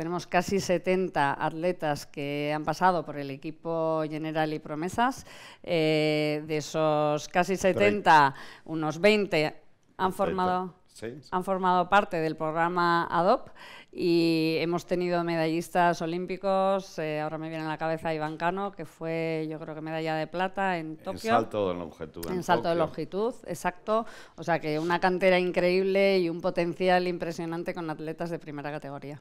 Tenemos casi 70 atletas que han pasado por el equipo General y Promesas. Eh, de esos casi 70, unos 20 han formado... han formado parte del programa ADOP y hemos tenido medallistas olímpicos. Eh, ahora me viene a la cabeza Iván Cano, que fue, yo creo que medalla de plata en Tokio. En salto de longitud. salto de longitud, exacto. O sea que una cantera increíble y un potencial impresionante con atletas de primera categoría.